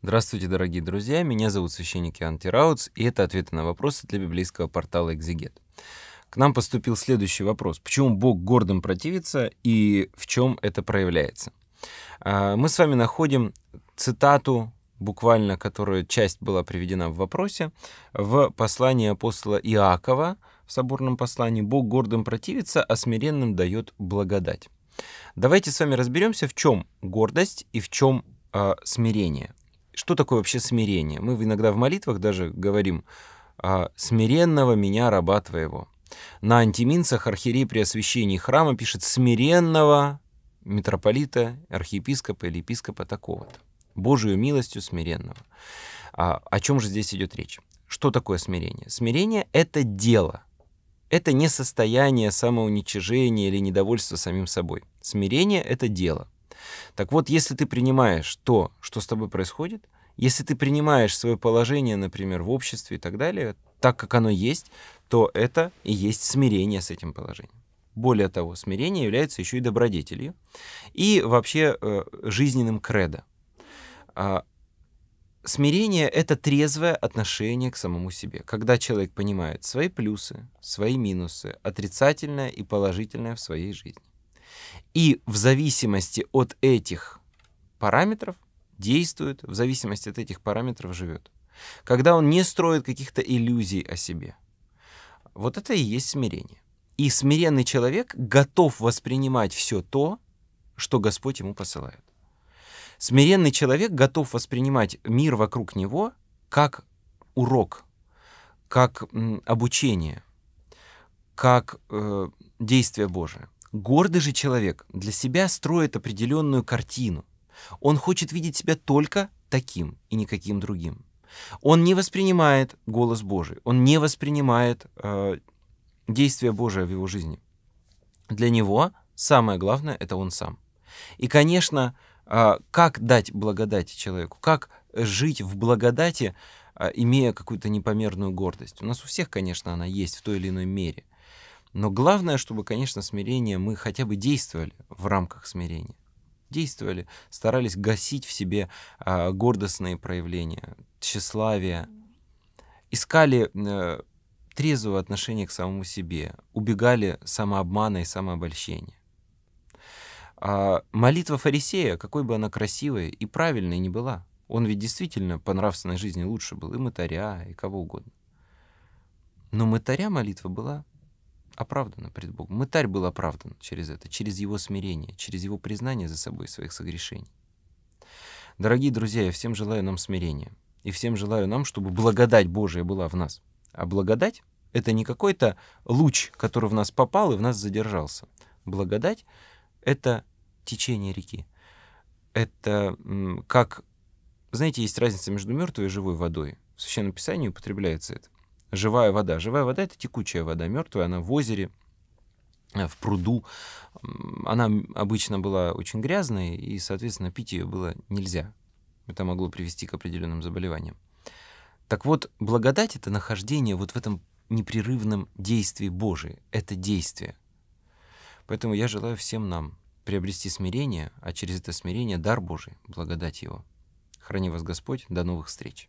Здравствуйте, дорогие друзья! Меня зовут священник Иоанн Тирауц, и это ответы на вопросы для библейского портала «Экзегет». К нам поступил следующий вопрос. Почему Бог гордым противится и в чем это проявляется? А, мы с вами находим цитату, буквально, которая часть была приведена в вопросе, в послании апостола Иакова в соборном послании «Бог гордым противится, а смиренным дает благодать». Давайте с вами разберемся, в чем гордость и в чем э, смирение что такое вообще смирение? Мы иногда в молитвах даже говорим «А, «смиренного меня, раба твоего». На антиминцах архиерей при освящении храма пишет «смиренного митрополита, архиепископа или епископа такого-то». Божию милостью смиренного. А, о чем же здесь идет речь? Что такое смирение? Смирение — это дело. Это не состояние самоуничижения или недовольства самим собой. Смирение — это дело. Так вот, если ты принимаешь то, что с тобой происходит, если ты принимаешь свое положение, например, в обществе и так далее, так как оно есть, то это и есть смирение с этим положением. Более того, смирение является еще и добродетелью и вообще э, жизненным кредо. А, смирение — это трезвое отношение к самому себе, когда человек понимает свои плюсы, свои минусы, отрицательное и положительное в своей жизни. И в зависимости от этих параметров действует, в зависимости от этих параметров живет. Когда он не строит каких-то иллюзий о себе. Вот это и есть смирение. И смиренный человек готов воспринимать все то, что Господь ему посылает. Смиренный человек готов воспринимать мир вокруг него как урок, как обучение, как э, действие Божие. Гордый же человек для себя строит определенную картину. Он хочет видеть себя только таким и никаким другим. Он не воспринимает голос Божий, он не воспринимает э, действие Божие в его жизни. Для него самое главное это он сам. И, конечно, э, как дать благодать человеку, как жить в благодати, э, имея какую-то непомерную гордость. У нас у всех, конечно, она есть в той или иной мере – но главное, чтобы, конечно, смирение мы хотя бы действовали в рамках смирения. Действовали, старались гасить в себе э, гордостные проявления, тщеславие, искали э, трезвого отношения к самому себе, убегали самообмана и самообольщения. А молитва фарисея, какой бы она красивой и правильной ни была, он ведь действительно по нравственной жизни лучше был и мытаря, и кого угодно. Но мытаря молитва была оправдана пред Богом. Мытарь был оправдан через это, через его смирение, через его признание за собой своих согрешений. Дорогие друзья, я всем желаю нам смирения. И всем желаю нам, чтобы благодать Божия была в нас. А благодать — это не какой-то луч, который в нас попал и в нас задержался. Благодать — это течение реки. Это как... Знаете, есть разница между мертвой и живой водой. В Священном Писании употребляется это живая вода. Живая вода — это текучая вода, мертвая она в озере, э, в пруду. Она обычно была очень грязной, и, соответственно, пить ее было нельзя. Это могло привести к определенным заболеваниям. Так вот, благодать — это нахождение вот в этом непрерывном действии Божии. Это действие. Поэтому я желаю всем нам приобрести смирение, а через это смирение — дар Божий, благодать Его. Храни вас Господь, до новых встреч!